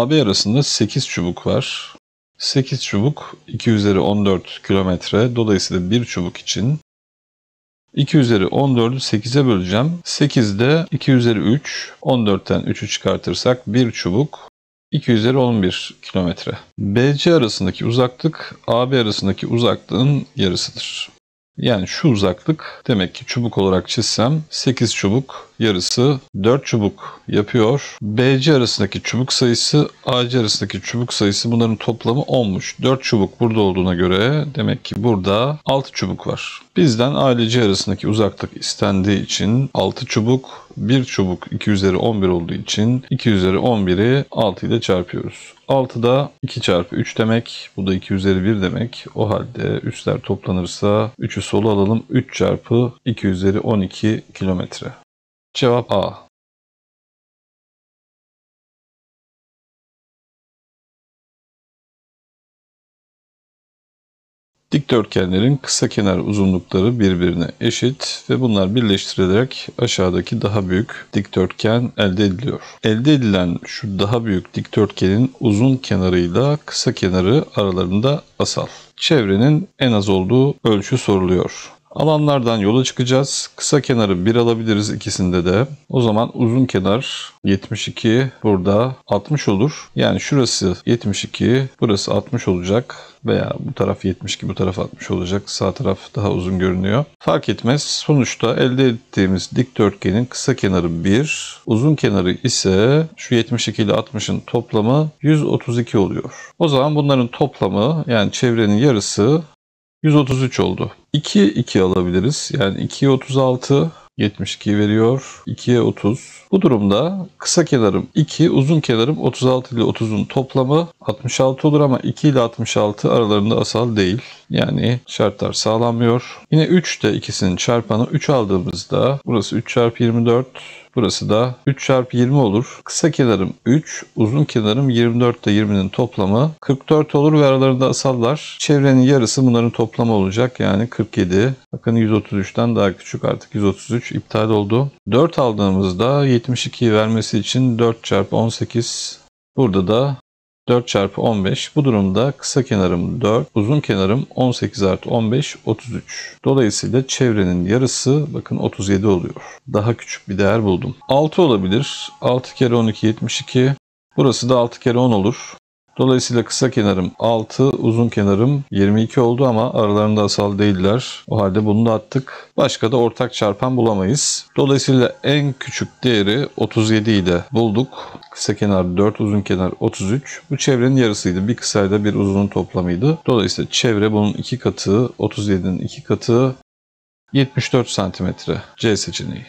AB arasında 8 çubuk var. 8 çubuk 2 üzeri 14 kilometre. Dolayısıyla bir çubuk için 2 üzeri 14'ü 8'e böleceğim. 8'de 2 üzeri 3, 14'ten 3'ü çıkartırsak 1 çubuk 2 üzeri 11 kilometre. BC arasındaki uzaklık AB arasındaki uzaklığın yarısıdır. Yani şu uzaklık demek ki çubuk olarak çizsem 8 çubuk yarısı 4 çubuk yapıyor. BC arasındaki çubuk sayısı AC arasındaki çubuk sayısı bunların toplamı 10'muş. 4 çubuk burada olduğuna göre demek ki burada 6 çubuk var. Bizden ailece arasındaki uzaklık istendiği için 6 çubuk, 1 çubuk 2 üzeri 11 olduğu için 2 üzeri 11'i 6 ile çarpıyoruz. 6 da 2 çarpı 3 demek. Bu da 2 üzeri 1 demek. O halde üstler toplanırsa 3'ü solu alalım. 3 çarpı 2 üzeri 12 kilometre. Cevap A. Dikdörtgenlerin kısa kenar uzunlukları birbirine eşit ve bunlar birleştirilerek aşağıdaki daha büyük dikdörtgen elde ediliyor. Elde edilen şu daha büyük dikdörtgenin uzun kenarıyla kısa kenarı aralarında asal. Çevrenin en az olduğu ölçü soruluyor. Alanlardan yola çıkacağız. Kısa kenarı 1 alabiliriz ikisinde de. O zaman uzun kenar 72 burada 60 olur. Yani şurası 72, burası 60 olacak veya bu taraf 72 bu taraf 60 olacak. Sağ taraf daha uzun görünüyor. Fark etmez. Sonuçta elde ettiğimiz dikdörtgenin kısa kenarı 1, uzun kenarı ise şu 72 ile 60'ın toplamı 132 oluyor. O zaman bunların toplamı yani çevrenin yarısı 133 oldu. 2 2 alabiliriz. Yani 2'ye 36 72 veriyor. 2'ye 30 bu durumda kısa kenarım 2, uzun kenarım 36 ile 30'un toplamı 66 olur ama 2 ile 66 aralarında asal değil. Yani şartlar sağlanmıyor. Yine 3 de ikisinin çarpanı 3 aldığımızda burası 3 çarpı 24, Burası da 3 çarpı 20 olur. Kısa kenarım 3, uzun kenarım 24 ile 20'nin toplamı 44 olur ve aralarında asallar. Çevrenin yarısı bunların toplamı olacak yani 47. Bakın 133'ten daha küçük artık 133 iptal oldu. 4 aldığımızda 72 vermesi için 4 çarpı 18 burada da 4 çarpı 15 bu durumda kısa kenarım 4 uzun kenarım 18 artı 15 33 dolayısıyla çevrenin yarısı bakın 37 oluyor daha küçük bir değer buldum 6 olabilir 6 kere 12 72 burası da 6 kere 10 olur Dolayısıyla kısa kenarım 6, uzun kenarım 22 oldu ama aralarında asal değiller. O halde bunu da attık. Başka da ortak çarpan bulamayız. Dolayısıyla en küçük değeri 37 ile bulduk. Kısa kenar 4, uzun kenar 33. Bu çevrenin yarısıydı. Bir kısayla bir uzunun toplamıydı. Dolayısıyla çevre bunun iki katı, 37'nin iki katı 74 santimetre. C seçeneği.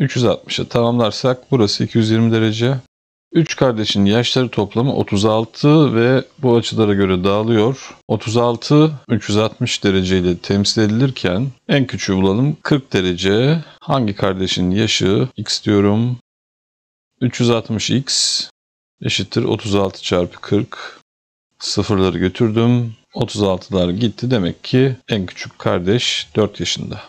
360'ı tamamlarsak burası 220 derece. 3 kardeşin yaşları toplamı 36 ve bu açılara göre dağılıyor. 36 360 derece ile temsil edilirken en küçüğü bulalım 40 derece. Hangi kardeşin yaşı x diyorum. 360x eşittir 36 çarpı 40. Sıfırları götürdüm. 36'lar gitti demek ki en küçük kardeş 4 yaşında.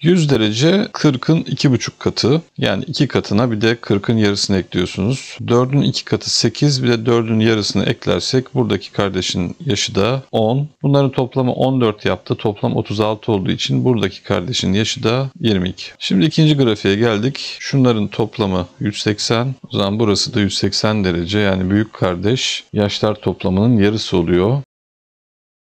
100 derece 40'ın 2,5 katı yani 2 katına bir de 40'ın yarısını ekliyorsunuz. 4'ün 2 katı 8 bir de 4'ün yarısını eklersek buradaki kardeşin yaşı da 10. Bunların toplamı 14 yaptı. Toplam 36 olduğu için buradaki kardeşin yaşı da 22. Şimdi ikinci grafiğe geldik. Şunların toplamı 180. O zaman burası da 180 derece yani büyük kardeş yaşlar toplamının yarısı oluyor.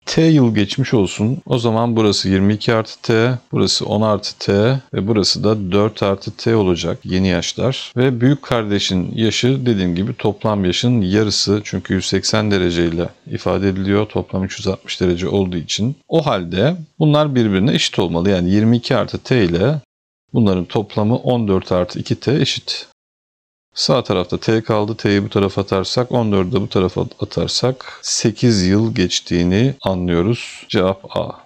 T yıl geçmiş olsun. O zaman burası 22 artı T, burası 10 artı T ve burası da 4 artı T olacak yeni yaşlar. Ve büyük kardeşin yaşı dediğim gibi toplam yaşın yarısı çünkü 180 dereceyle ifade ediliyor. Toplam 360 derece olduğu için. O halde bunlar birbirine eşit olmalı. Yani 22 artı T ile bunların toplamı 14 artı 2T eşit. Sağ tarafta T kaldı. T'yi bu tarafa atarsak 14'ü de bu tarafa atarsak 8 yıl geçtiğini anlıyoruz. Cevap A.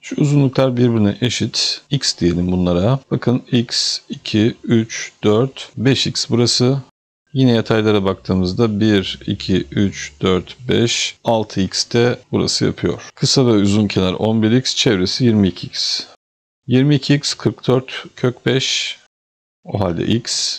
Şu uzunluklar birbirine eşit. X diyelim bunlara. Bakın x, 2, 3, 4, 5x burası. Yine yataylara baktığımızda 1, 2, 3, 4, 5, 6 x de burası yapıyor. Kısa ve uzun kenar 11x, çevresi 22x. 22x 44 kök 5 o halde x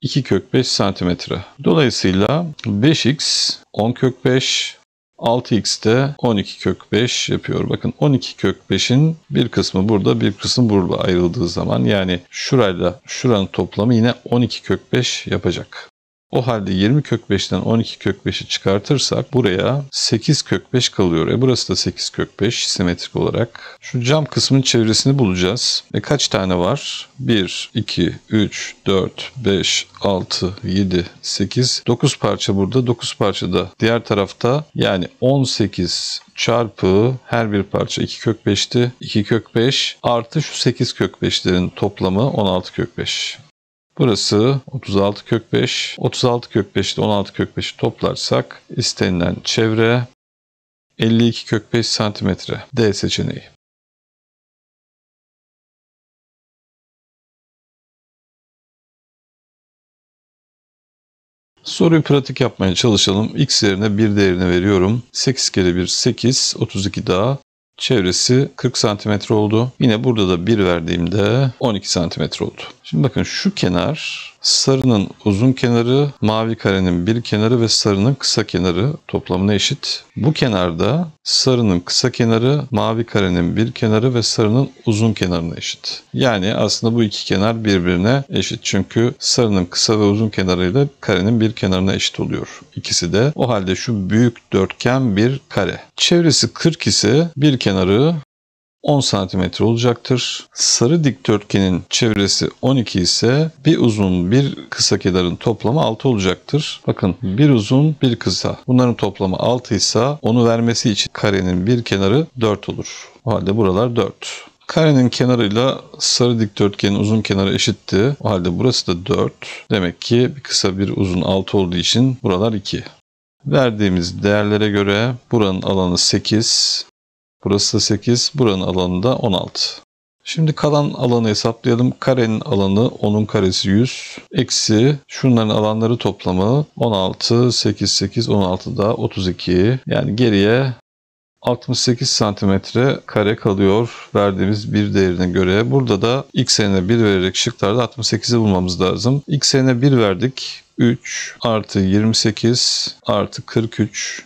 2 kök 5 santimetre. Dolayısıyla 5x 10 kök 5 6x de 12 kök 5 yapıyor. Bakın 12 kök 5'in bir kısmı burada bir kısmı burada ayrıldığı zaman yani şurayla şuranın toplamı yine 12 kök 5 yapacak. O halde 20 kök 5'ten 12 kök 5'i çıkartırsak buraya 8 kök 5 kalıyor. E burası da 8 kök 5 simetrik olarak. Şu cam kısmın çevresini bulacağız. E kaç tane var? 1, 2, 3, 4, 5, 6, 7, 8, 9 parça burada. 9 parça da diğer tarafta. Yani 18 çarpı her bir parça 2 kök 5'ti. 2 kök 5 artı şu 8 kök 5'lerin toplamı 16 kök 5. Burası 36 kök 5. 36 kök 5 ile 16 kök 5'i toplarsak istenilen çevre 52 kök 5 santimetre. D seçeneği. Soruyu pratik yapmaya çalışalım. X yerine 1 değerini veriyorum. 8 kere 1 8, 32 daha. Çevresi 40 cm oldu. Yine burada da bir verdiğimde 12 cm oldu. Şimdi bakın şu kenar Sarının uzun kenarı, mavi karenin bir kenarı ve sarının kısa kenarı toplamına eşit. Bu kenarda sarının kısa kenarı, mavi karenin bir kenarı ve sarının uzun kenarına eşit. Yani aslında bu iki kenar birbirine eşit. Çünkü sarının kısa ve uzun kenarıyla karenin bir kenarına eşit oluyor. İkisi de o halde şu büyük dörtgen bir kare. Çevresi 40 ise bir kenarı 10 cm olacaktır. Sarı dikdörtgenin çevresi 12 ise bir uzun bir kısa kenarın toplamı 6 olacaktır. Bakın bir uzun bir kısa. Bunların toplamı 6 ise onu vermesi için karenin bir kenarı 4 olur. O halde buralar 4. Karenin kenarıyla sarı dikdörtgenin uzun kenarı eşitti. O halde burası da 4. Demek ki bir kısa bir uzun 6 olduğu için buralar 2. Verdiğimiz değerlere göre buranın alanı 8, Burası da 8, buranın alanı da 16. Şimdi kalan alanı hesaplayalım. Karenin alanı 10'un karesi 100. Eksi şunların alanları toplamı 16, 8, 8, 16 da 32. Yani geriye 68 santimetre kare kalıyor verdiğimiz bir değerine göre. Burada da x'ine 1 vererek şıklarda 68'i bulmamız lazım. x'ine 1 verdik. 3 artı 28 artı 43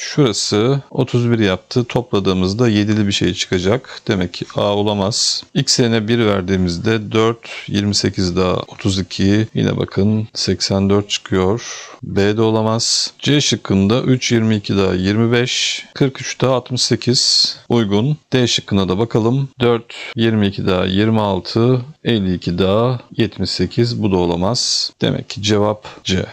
Şurası 31 yaptı. Topladığımızda 7'li bir şey çıkacak. Demek ki A olamaz. X yerine 1 verdiğimizde 4, 28 daha 32. Yine bakın 84 çıkıyor. B de olamaz. C şıkkında 3, 22 daha 25. 43 daha 68. Uygun. D şıkkına da bakalım. 4, 22 daha 26. 52 daha 78. Bu da olamaz. Demek ki cevap C.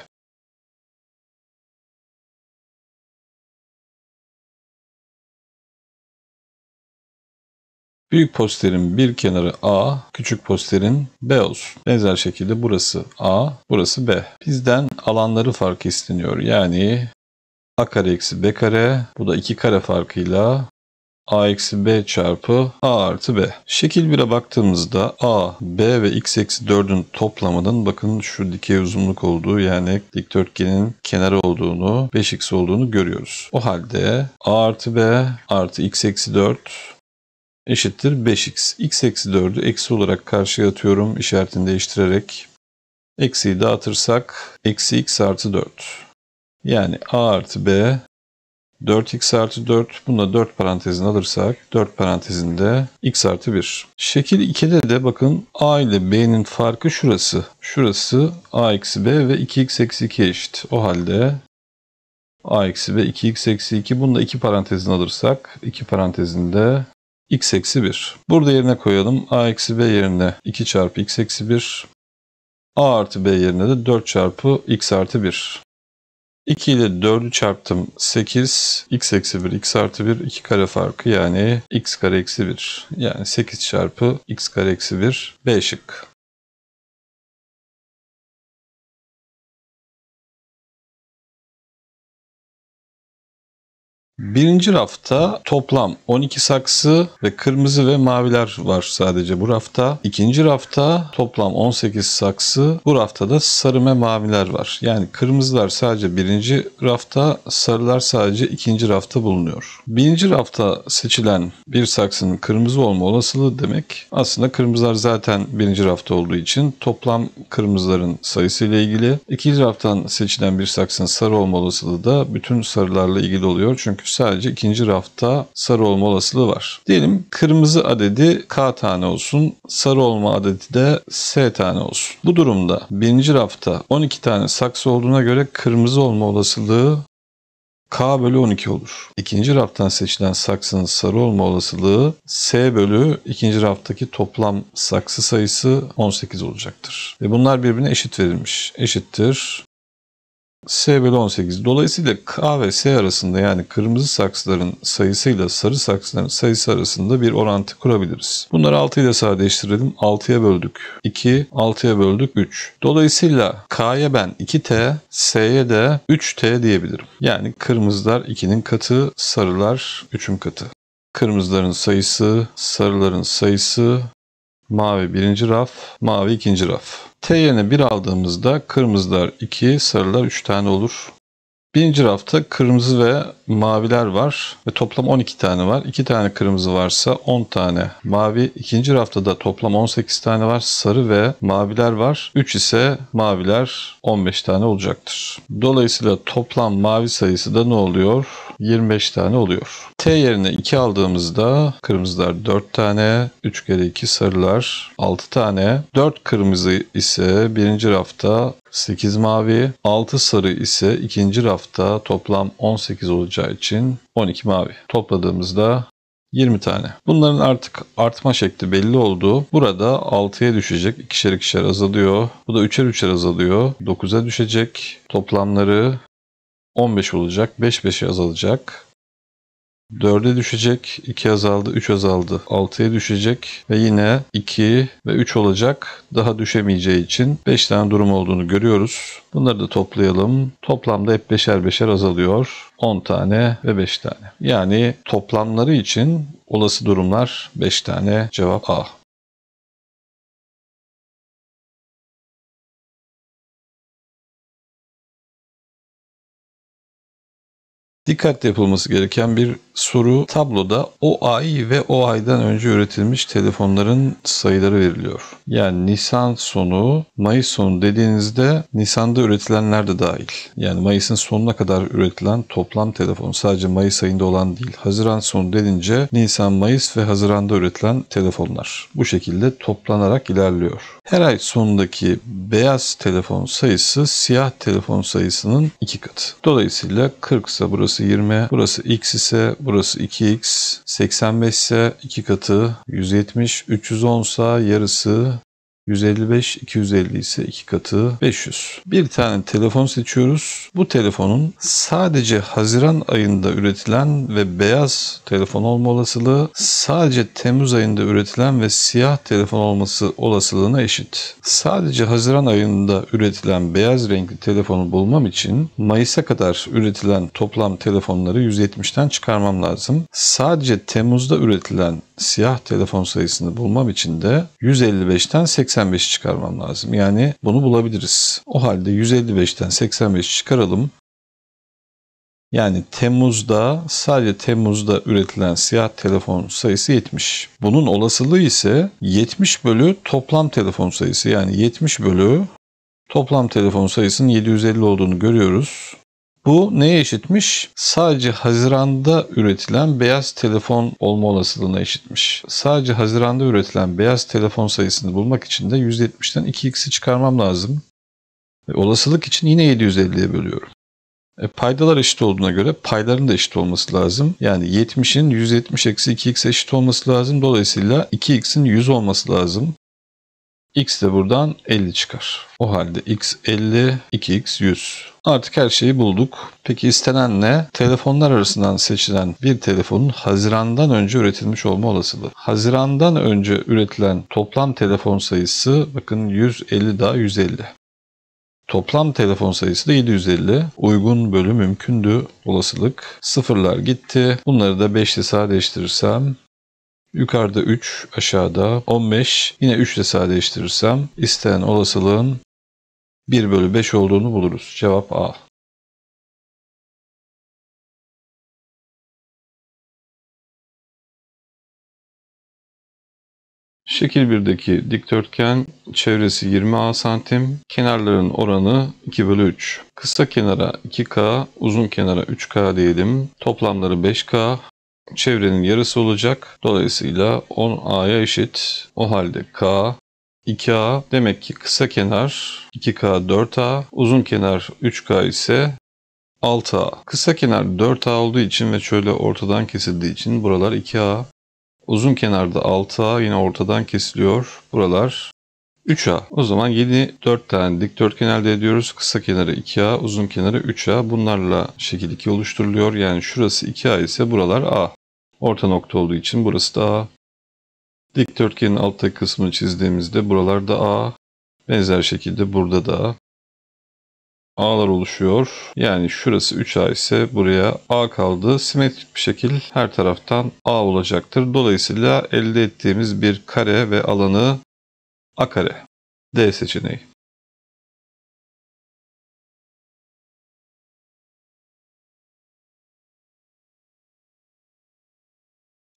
Büyük posterin bir kenarı A, küçük posterin B olsun. Benzer şekilde burası A, burası B. Bizden alanları fark isteniyor. Yani A kare eksi B kare, bu da iki kare farkıyla a eksi b çarpı a artı b. Şekil 1'e baktığımızda a, b ve x eksi 4'ün toplamının bakın şu dikey uzunluk olduğu yani dikdörtgenin kenarı olduğunu 5x olduğunu görüyoruz. O halde a artı b artı x eksi 4 eşittir 5x. x eksi 4'ü eksi olarak karşıya atıyorum işaretini değiştirerek. Eksiyi dağıtırsak eksi x artı 4. Yani a artı b 4x artı 4 Bunda 4 parantezini alırsak 4 parantezinde x artı 1. Şekil 2'de de bakın a ile b'nin farkı şurası. Şurası a eksi b ve 2x eksi 2 eşit. O halde a eksi b 2x eksi 2 bununla 2 parantezini alırsak 2 parantezinde x eksi 1. Burada yerine koyalım. a eksi b yerine 2 çarpı x eksi 1. a artı b yerine de 4 çarpı x artı 1. 2 ile 4'ü çarptım. 8, x eksi 1, x artı 1, 2 kare farkı yani x kare eksi 1. Yani 8 çarpı x kare eksi 1, b şık. Birinci rafta toplam 12 saksı ve kırmızı ve maviler var sadece bu rafta. İkinci rafta toplam 18 saksı. Bu rafta da sarı ve maviler var. Yani kırmızılar sadece birinci rafta, sarılar sadece ikinci rafta bulunuyor. Birinci rafta seçilen bir saksının kırmızı olma olasılığı demek aslında kırmızılar zaten birinci rafta olduğu için toplam kırmızıların sayısı ile ilgili. İkinci raftan seçilen bir saksının sarı olma olasılığı da bütün sarılarla ilgili oluyor. Çünkü Sadece ikinci rafta sarı olma olasılığı var. Diyelim kırmızı adedi K tane olsun. Sarı olma adedi de S tane olsun. Bu durumda birinci rafta 12 tane saksı olduğuna göre kırmızı olma olasılığı K bölü 12 olur. İkinci raftan seçilen saksının sarı olma olasılığı S bölü ikinci raftaki toplam saksı sayısı 18 olacaktır. Ve bunlar birbirine eşit verilmiş. Eşittir S bölü 18. Dolayısıyla K ve S arasında yani kırmızı saksıların sayısıyla sarı saksıların sayısı arasında bir orantı kurabiliriz. Bunları 6 ile sadeleştirelim. 6'ya böldük 2, 6'ya böldük 3. Dolayısıyla K'ya ben 2T, S'ye de 3T diyebilirim. Yani kırmızılar 2'nin katı, sarılar 3'ün katı. Kırmızıların sayısı, sarıların sayısı Mavi birinci raf, mavi ikinci raf. T yerine 1 aldığımızda kırmızılar 2, sarılar 3 tane olur. Birinci rafta kırmızı ve maviler var ve toplam 12 tane var. 2 tane kırmızı varsa 10 tane mavi. İkinci rafta da toplam 18 tane var. Sarı ve maviler var. 3 ise maviler 15 tane olacaktır. Dolayısıyla toplam mavi sayısı da ne oluyor? 25 tane oluyor. T yerine 2 aldığımızda kırmızılar 4 tane, 3 kere 2 sarılar 6 tane, 4 kırmızı ise birinci rafta 8 mavi, 6 sarı ise ikinci rafta toplam 18 olacağı için 12 mavi. Topladığımızda 20 tane. Bunların artık artma şekli belli oldu. Burada 6'ya düşecek. ikişer ikişer azalıyor. Bu da 3'er 3'er azalıyor. 9'a düşecek. Toplamları 15 olacak. 5 5'e azalacak. 4'e düşecek. 2 azaldı, 3 azaldı. 6'ya düşecek ve yine 2 ve 3 olacak. Daha düşemeyeceği için 5 tane durum olduğunu görüyoruz. Bunları da toplayalım. Toplamda hep 5'er 5'er azalıyor. 10 tane ve 5 tane. Yani toplamları için olası durumlar 5 tane cevap A. Dikkat yapılması gereken bir soru tabloda o ay ve o aydan önce üretilmiş telefonların sayıları veriliyor. Yani Nisan sonu, Mayıs sonu dediğinizde Nisan'da üretilenler de dahil. Yani Mayıs'ın sonuna kadar üretilen toplam telefon sadece Mayıs ayında olan değil. Haziran sonu denince Nisan, Mayıs ve Haziran'da üretilen telefonlar. Bu şekilde toplanarak ilerliyor. Her ay sonundaki beyaz telefon sayısı siyah telefon sayısının iki katı. Dolayısıyla 40 ise burası burası 20, burası x ise burası 2x, 85 ise 2 katı 170, 310 ise yarısı 155, 250 ise iki katı 500. Bir tane telefon seçiyoruz. Bu telefonun sadece Haziran ayında üretilen ve beyaz telefon olma olasılığı sadece Temmuz ayında üretilen ve siyah telefon olması olasılığına eşit. Sadece Haziran ayında üretilen beyaz renkli telefonu bulmam için Mayıs'a kadar üretilen toplam telefonları 170'ten çıkarmam lazım. Sadece Temmuz'da üretilen siyah telefon sayısını bulmam için de 155'ten 85'i çıkarmam lazım. Yani bunu bulabiliriz. O halde 155'ten 85'i çıkaralım. Yani Temmuz'da sadece Temmuz'da üretilen siyah telefon sayısı 70. Bunun olasılığı ise 70 bölü toplam telefon sayısı yani 70 bölü toplam telefon sayısının 750 olduğunu görüyoruz. Bu neye eşitmiş? Sadece Haziran'da üretilen beyaz telefon olma olasılığına eşitmiş. Sadece Haziran'da üretilen beyaz telefon sayısını bulmak için de 170'ten 2x'i çıkarmam lazım. E, olasılık için yine 750'ye bölüyorum. E, paydalar eşit olduğuna göre payların da eşit olması lazım. Yani 70'in 170 eksi 2x eşit olması lazım. Dolayısıyla 2x'in 100 olması lazım. X de buradan 50 çıkar. O halde x 50, 2x 100. Artık her şeyi bulduk. Peki istenen ne? Telefonlar arasından seçilen bir telefonun Haziran'dan önce üretilmiş olma olasılığı. Haziran'dan önce üretilen toplam telefon sayısı bakın 150 daha 150. Toplam telefon sayısı da 750. Uygun bölü mümkündü olasılık. Sıfırlar gitti. Bunları da 5 ile sadeleştirirsem Yukarıda 3, aşağıda 15. Yine 3 ile sadeleştirirsem istenen olasılığın 1 bölü 5 olduğunu buluruz. Cevap A. Şekil 1'deki dikdörtgen çevresi 20A santim, kenarların oranı 2 bölü 3. Kısa kenara 2K, uzun kenara 3K diyelim. Toplamları 5K, çevrenin yarısı olacak. Dolayısıyla 10A'ya eşit. O halde K 2A demek ki kısa kenar 2K 4A, uzun kenar 3K ise 6A. Kısa kenar 4A olduğu için ve şöyle ortadan kesildiği için buralar 2A. Uzun kenarda 6A yine ortadan kesiliyor. Buralar 3A. O zaman yeni 4 tane dikdörtgen elde ediyoruz. Kısa kenarı 2A, uzun kenarı 3A. Bunlarla şekil 2 oluşturuluyor. Yani şurası 2A ise buralar A. Orta nokta olduğu için burası da A. Dikdörtgenin alttaki kısmını çizdiğimizde buralarda A. Benzer şekilde burada da A. A'lar oluşuyor. Yani şurası 3A ise buraya A kaldı. Simetrik bir şekil her taraftan A olacaktır. Dolayısıyla elde ettiğimiz bir kare ve alanı a kare. D seçeneği.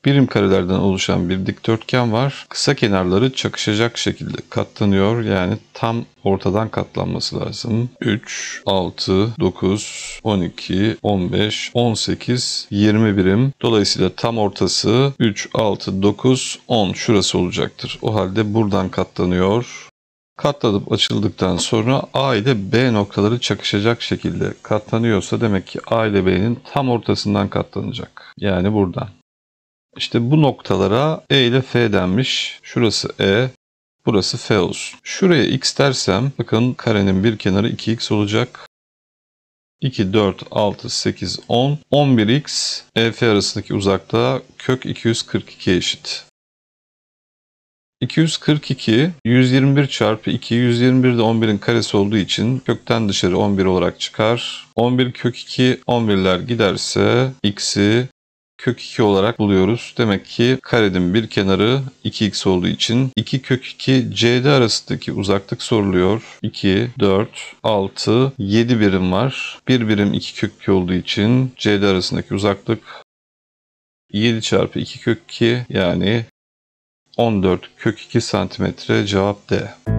Birim karelerden oluşan bir dikdörtgen var. Kısa kenarları çakışacak şekilde katlanıyor. Yani tam ortadan katlanması lazım. 3, 6, 9, 12, 15, 18, 20 birim. Dolayısıyla tam ortası 3, 6, 9, 10 şurası olacaktır. O halde buradan katlanıyor. Katladıp açıldıktan sonra A ile B noktaları çakışacak şekilde katlanıyorsa demek ki A ile B'nin tam ortasından katlanacak. Yani buradan. İşte bu noktalara E ile F denmiş. Şurası E, burası F olsun. Şuraya X dersem bakın karenin bir kenarı 2X olacak. 2, 4, 6, 8, 10, 11x EF arasındaki uzaklığa kök 242 eşit. 242, 121 çarpı 2, 121 de 11'in karesi olduğu için kökten dışarı 11 olarak çıkar. 11 kök 2, 11'ler giderse x'i kök 2 olarak buluyoruz. Demek ki karenin bir kenarı 2x olduğu için 2 kök 2 CD arasındaki uzaklık soruluyor. 2, 4, 6, 7 birim var. 1 birim 2 kök 2 olduğu için CD arasındaki uzaklık 7 çarpı 2 kök 2 yani 14 kök 2 santimetre cevap D.